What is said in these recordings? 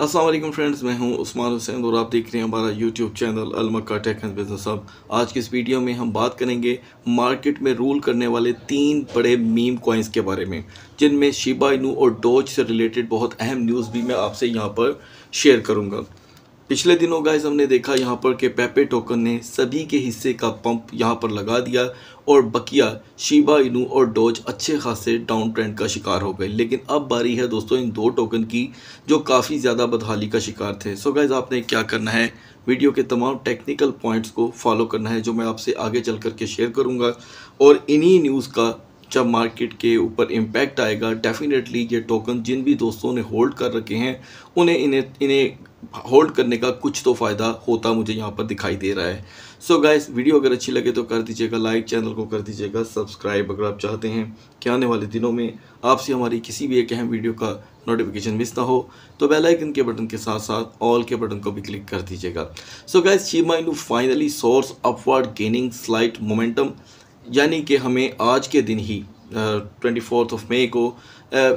Aslam friends मैं हूं उस्मान हुसैन और आप देख रहे हैं हमारा यूट्यूब चैनल अलमक्का टेक एंड बिजनेस अब आज की इस वीडियो में हम बात करेंगे मार्केट में रूल करने वाले तीन बड़े मीम कॉइन्स के बारे में जिनमें शिबा इनू और डोज से रिलेटेड बहुत अहम न्यूज़ भी मैं आपसे यहां पर शेयर करूंगा पिछले दिनों गाइस हमने देखा यहाँ पर के पेपे टोकन ने सभी के हिस्से का पंप यहाँ पर लगा दिया और बकिया शिबा इनू और डोज अच्छे खासे डाउन ट्रेंड का शिकार हो गए लेकिन अब बारी है दोस्तों इन दो टोकन की जो काफ़ी ज़्यादा बदहाली का शिकार थे सो गाइस आपने क्या करना है वीडियो के तमाम टेक्निकल पॉइंट्स को फॉलो करना है जो मैं आपसे आगे चल करके शेयर करूँगा और इन्हीं न्यूज़ का जब मार्केट के ऊपर इम्पैक्ट आएगा डेफिनेटली ये टोकन जिन भी दोस्तों ने होल्ड कर रखे हैं उन्हें इन्हें इन्हें होल्ड करने का कुछ तो फ़ायदा होता मुझे यहाँ पर दिखाई दे रहा है सो so गाइस वीडियो अगर अच्छी लगे तो कर दीजिएगा लाइक चैनल को कर दीजिएगा सब्सक्राइब अगर आप चाहते हैं कि आने वाले दिनों में आपसे हमारी किसी भी एक अहम वीडियो का नोटिफिकेशन मिस ना हो तो बेल आइकन के बटन के साथ साथ ऑल के बटन को भी क्लिक कर दीजिएगा so guys Shiba Inu finally source upward gaining slight momentum यानी कि हमें आज के दिन ही ट्वेंटी फोर्थ ऑफ मई को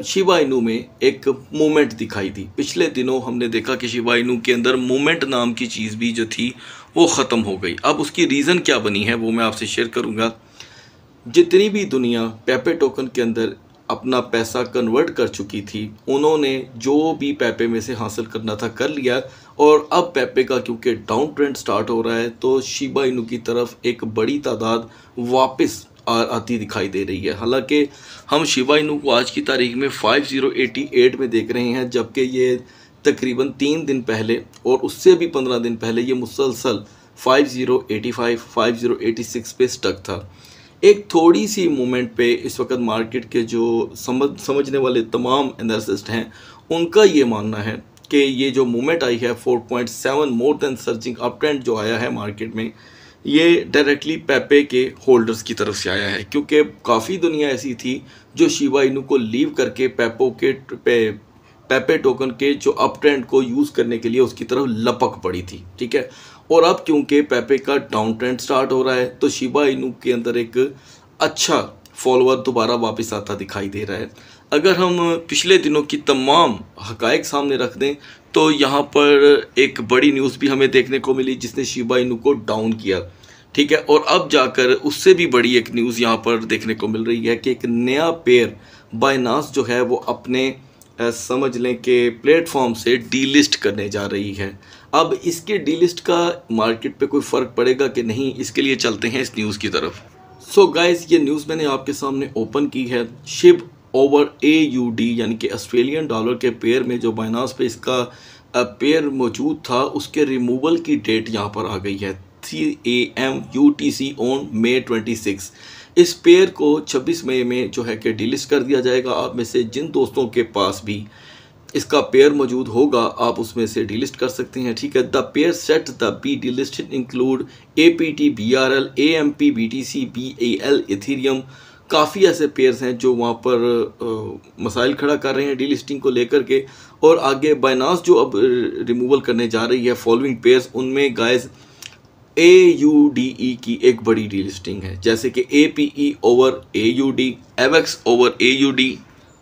शिवाइनू इनू में एक मूवमेंट दिखाई थी पिछले दिनों हमने देखा कि शिवाइनू इनू के अंदर मूवमेंट नाम की चीज़ भी जो थी वो ख़त्म हो गई अब उसकी रीज़न क्या बनी है वो मैं आपसे शेयर करूँगा जितनी भी दुनिया पेपे टोकन के अंदर अपना पैसा कन्वर्ट कर चुकी थी उन्होंने जो भी पैपे में से हासिल करना था कर लिया और अब पैपे का क्योंकि डाउन ट्रेंड स्टार्ट हो रहा है तो शिबा इनू की तरफ एक बड़ी तादाद वापस आती दिखाई दे रही है हालांकि हम शिवा इनू को आज की तारीख में 5088 में देख रहे हैं जबकि ये तकरीबन तीन दिन पहले और उससे भी पंद्रह दिन पहले ये मुसलसल 5085, 5086 पे स्टक था एक थोड़ी सी मोमेंट पे इस वक्त मार्केट के जो समझ समझने वाले तमाम एनालिसिस्ट हैं उनका ये मानना है कि ये जो मोमेंट आई है 4.7 more than searching up trend जो आया है मार्केट में ये डायरेक्टली पेपे के होल्डर्स की तरफ से आया है क्योंकि काफ़ी दुनिया ऐसी थी जो शिवा इनू को लीव करके पेपो के पे पेपे टोकन के जो अप ट्रेंड को यूज़ करने के लिए उसकी तरफ लपक पड़ी थी ठीक है और अब क्योंकि पेपे का डाउन ट्रेंड स्टार्ट हो रहा है तो शिवा इनू के अंदर एक अच्छा फॉलोअर दोबारा वापस आता दिखाई दे रहा है अगर हम पिछले दिनों की तमाम हकायक सामने रख दें तो यहाँ पर एक बड़ी न्यूज़ भी हमें देखने को मिली जिसने शिबा इनू को डाउन किया ठीक है और अब जाकर उससे भी बड़ी एक न्यूज़ यहाँ पर देखने को मिल रही है कि एक नया पेयर बायनास जो है वो अपने समझ लें कि प्लेटफॉर्म से डीलिस्ट करने जा रही है अब इसके डीलिस्ट का मार्केट पे कोई फ़र्क पड़ेगा कि नहीं इसके लिए चलते हैं इस न्यूज़ की तरफ सो so गाइस ये न्यूज़ मैंने आपके सामने ओपन की है SHIB over A U D यानी कि ऑस्ट्रेलियन डॉलर के पेयर में जो बाइनास पे इसका पेयर मौजूद था उसके रिमूवल की डेट यहाँ पर आ गई है three A M U T C on May twenty six इस पेयर को छब्बीस मई में जो है कि डिलिस्ट कर दिया जाएगा आप में से जिन दोस्तों के पास भी इसका पेयर मौजूद होगा आप उसमें से डिलिस्ट कर सकते हैं ठीक है the pair set the be delist include A P T B R L A M P B T C B A L Ethereum काफ़ी ऐसे पेयर्स हैं जो वहाँ पर मसाइल खड़ा कर रहे हैं डी लिस्टिंग को लेकर के और आगे बायनास जो अब रिमूवल करने जा रही है फॉलोइंग पेयर्स उनमें guys A U D E की एक बड़ी डी लिस्टिंग है जैसे कि A P E over A U D AVAX over A U D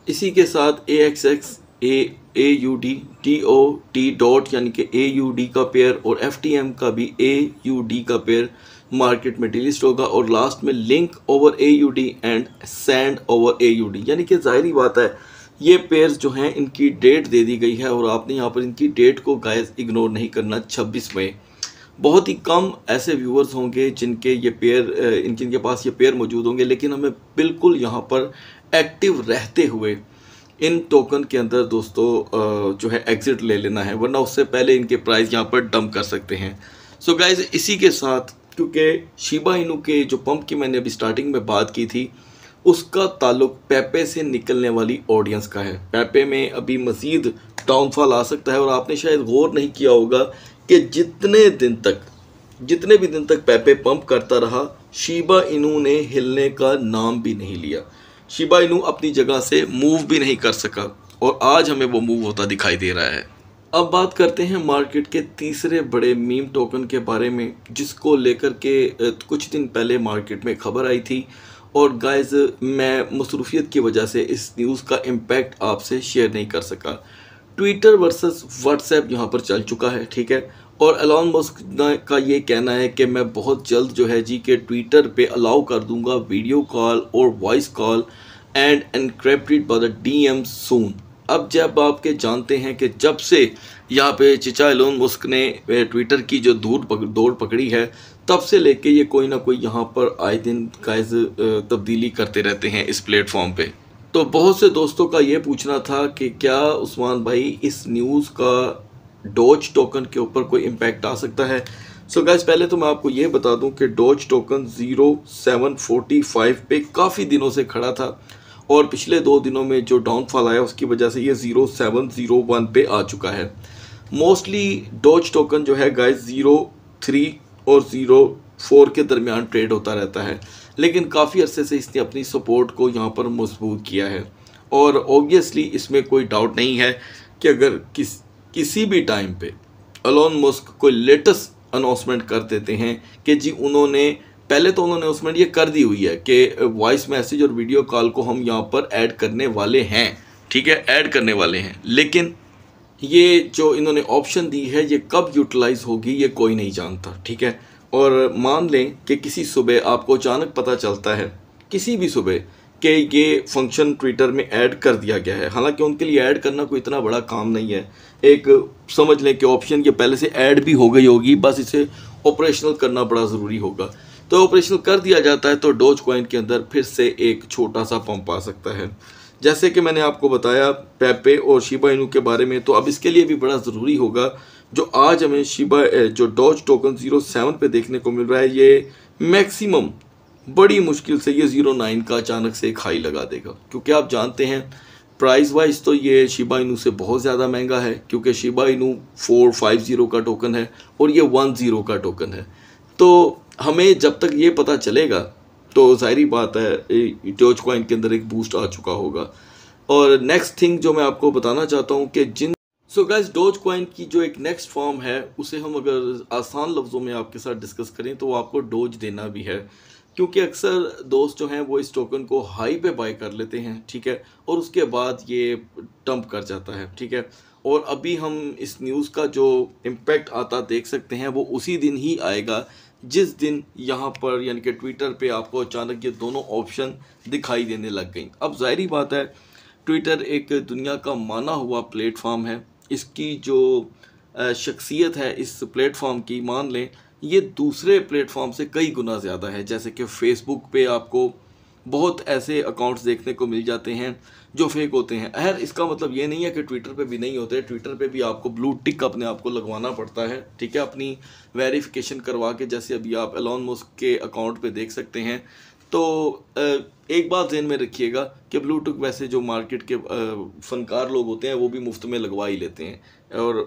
इसी के साथ A X X A A U D T O T dot यानी कि ए यू डी का पेयर और एफ टी एम का भी ए यू डी का पेयर मार्केट में डिलिस्ट होगा और लास्ट में link over A U D and sand over A U D यानी कि जाहिर बात है ये पेयर जो हैं इनकी डेट दे दी गई है और आपने यहाँ पर इनकी डेट को गायज इग्नोर नहीं करना छब्बीस मई बहुत ही कम ऐसे व्यूअर्स होंगे जिनके ये पेयर इनके इनके पास ये पेयर मौजूद होंगे लेकिन हमें बिल्कुल यहाँ पर एक्टिव रहते हुए इन टोकन के अंदर दोस्तों जो है एग्ज़िट ले लेना है वरना उससे पहले इनके प्राइस यहाँ पर डम कर सकते हैं सो so गाइज इसी के साथ क्योंकि शिबा इनू के जो पंप की मैंने अभी स्टार्टिंग में बात की थी उसका ताल्लुक पेपे से निकलने वाली ऑडियंस का है पेपे में अभी मज़ीद डाउनफॉल आ सकता है और आपने शायद गौर नहीं किया होगा कि जितने दिन तक जितने भी दिन तक पेपे पंप करता रहा शिबा इनू ने हिलने का नाम भी नहीं लिया शिबा इनू अपनी जगह से मूव भी नहीं कर सका और आज हमें वो मूव होता दिखाई दे रहा है अब बात करते हैं मार्केट के तीसरे बड़े मीम टोकन के बारे में जिसको लेकर के कुछ दिन पहले मार्केट में खबर आई थी और गाइस मैं मसरूफियत की वजह से इस न्यूज़ का इम्पेक्ट आपसे शेयर नहीं कर सका ट्विटर वर्सेस व्हाट्सएप यहाँ पर चल चुका है ठीक है और एलॉन मस्क का ये कहना है कि मैं बहुत जल्द जो है जी के ट्विटर पे अलाउ कर दूंगा वीडियो कॉल और voice call and encrypted by the DM soon अब जब आपके जानते हैं कि जब से यहाँ पे चिचा एलोन मुस्क ने ट्विटर की जो दूर पक, दौड़ पकड़ी है तब से लेके ये कोई ना कोई यहाँ पर आए दिन कायज तब्दीली करते रहते हैं इस प्लेटफॉर्म पे तो बहुत से दोस्तों का ये पूछना था कि क्या उस्मान भाई इस न्यूज़ का डोज टोकन के ऊपर कोई इम्पेक्ट आ सकता है सो so गैस पहले तो मैं आपको ये बता दूं कि Doge token zero seven forty five पे काफ़ी दिनों से खड़ा था और पिछले दो दिनों में जो डाउनफॉल आया उसकी वजह से ये ज़ीरो सेवन ज़ीरो वन पे आ चुका है मोस्टली डोज टोकन जो है गाइस ज़ीरो थ्री और ज़ीरो फोर के दरमियान ट्रेड होता रहता है लेकिन काफ़ी अरसे से इसने अपनी सपोर्ट को यहाँ पर मजबूत किया है और ओबियसली इसमें कोई डाउट नहीं है कि अगर किस किसी भी टाइम पे अलोन मस्क कोई लेटेस्ट अनाउंसमेंट कर देते हैं कि जी उन्होंने पहले तो उन्होंने उसमें ये कर दी हुई है कि वॉइस मैसेज और वीडियो कॉल को हम यहाँ पर ऐड करने वाले हैं ठीक है ऐड करने वाले हैं लेकिन ये जो इन्होंने ऑप्शन दी है ये कब यूटिलाइज़ होगी ये कोई नहीं जानता ठीक है और मान लें कि किसी सुबह आपको अचानक पता चलता है किसी भी सुबह कि ये फंक्शन ट्विटर में ऐड कर दिया गया है हालांकि उनके लिए ऐड करना कोई इतना बड़ा काम नहीं है एक समझ लें कि ऑप्शन ये पहले से ऐड भी हो गई होगी बस इसे ऑपरेशनल करना बड़ा ज़रूरी होगा तो ऑपरेशन कर दिया जाता है तो डोज क्वाइन के अंदर फिर से एक छोटा सा पंप आ सकता है जैसे कि मैंने आपको बताया पेपे और शिबा इनू के बारे में तो अब इसके लिए भी बड़ा ज़रूरी होगा जो आज हमें शिबा जो डॉज टोकन जीरो सेवन पर देखने को मिल रहा है ये मैक्सिमम बड़ी मुश्किल से ये ज़ीरो नाइन का अचानक से एक हाई लगा देगा क्योंकि आप जानते हैं प्राइस वाइज तो ये शिबा इनू से बहुत ज़्यादा महंगा है क्योंकि Shiba Inu four five zero का टोकन है और ये वन ज़ीरो का टोकन है तो हमें जब तक ये पता चलेगा तो जाहिर बात है डोज क्वाइन के अंदर एक बूस्ट आ चुका होगा और नेक्स्ट थिंग जो मैं आपको बताना चाहता हूँ कि जिन सो गैस डोज क्वाइन की जो एक नेक्स्ट फॉर्म है उसे हम अगर आसान लफ्ज़ों में आपके साथ डिस्कस करें तो आपको डोज देना भी है क्योंकि अक्सर दोस्त जो हैं वो इस टोकन को हाई पे बाय कर लेते हैं ठीक है और उसके बाद ये टंप कर जाता है ठीक है और अभी हम इस न्यूज़ का जो इम्पैक्ट आता देख सकते हैं वो उसी दिन ही आएगा जिस दिन यहाँ पर यानी कि ट्विटर पे आपको अचानक ये दोनों ऑप्शन दिखाई देने लग गई अब ज़ाहरी बात है ट्विटर एक दुनिया का माना हुआ प्लेटफॉर्म है इसकी जो शख्सियत है इस प्लेटफॉर्म की मान लें ये दूसरे प्लेटफॉर्म से कई गुना ज़्यादा है जैसे कि फेसबुक पे आपको बहुत ऐसे अकाउंट्स देखने को मिल जाते हैं जो फेक होते हैं अहर इसका मतलब ये नहीं है कि ट्विटर पे भी नहीं होते ट्विटर पे भी आपको ब्लू टिक अपने आप को लगवाना पड़ता है ठीक है अपनी वेरिफिकेशन करवा के जैसे अभी आप एलॉन मोस्क के अकाउंट पे देख सकते हैं तो एक बात जहन में रखिएगा कि ब्लू टिक वैसे जो मार्केट के फनकार लोग होते हैं वो भी मुफ्त में लगवा ही लेते हैं और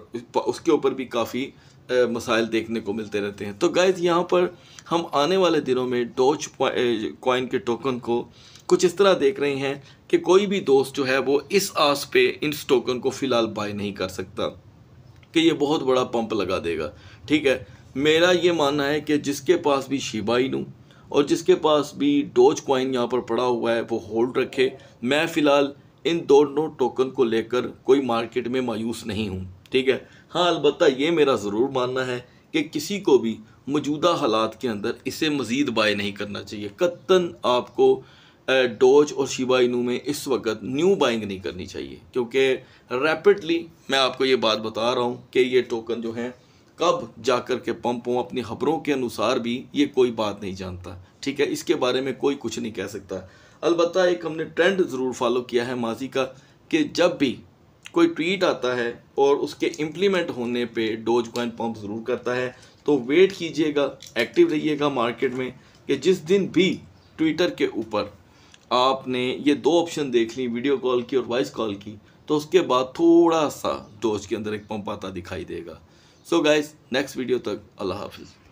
उसके ऊपर भी काफ़ी मसाइल देखने को मिलते रहते हैं तो गाइज यहाँ पर हम आने वाले दिनों में डोज कॉइन के टोकन को कुछ इस तरह देख रहे हैं कि कोई भी दोस्त जो है वो इस आस पे इस टोकन को फ़िलहाल बाय नहीं कर सकता कि ये बहुत बड़ा पंप लगा देगा ठीक है मेरा ये मानना है कि जिसके पास भी शिबाई नूँ और जिसके पास भी डोज कॉइन यहाँ पर पड़ा हुआ है वो होल्ड रखे मैं फ़िलहाल इन दोनों टोकन को लेकर कोई मार्केट में मायूस नहीं हूँ ठीक है हाँ अलबत् ये मेरा ज़रूर मानना है कि किसी को भी मौजूदा हालात के अंदर इसे मज़ीद बाय नहीं करना चाहिए कत्तन आपको डोज और शिबा इनू में इस वक्त न्यू बाइंग नहीं करनी चाहिए क्योंकि रैपिडली मैं आपको ये बात बता रहा हूँ कि ये टोकन जो है कब जा कर के पंप हों अपनी खबरों के अनुसार भी ये कोई बात नहीं जानता ठीक है इसके बारे में कोई कुछ नहीं कह सकता अलबत् एक हमने ट्रेंड ज़रूर फॉलो किया है माजी का कि जब भी कोई ट्वीट आता है और उसके इम्प्लीमेंट होने पे डोज कॉइन पंप ज़रूर करता है तो वेट कीजिएगा एक्टिव रहिएगा मार्केट में कि जिस दिन भी ट्विटर के ऊपर आपने ये दो ऑप्शन देख ली वीडियो कॉल की और वॉइस कॉल की तो उसके बाद थोड़ा सा डोज के अंदर एक पंप आता दिखाई देगा सो गाइज नेक्स्ट वीडियो तक अल्लाह हाफिज़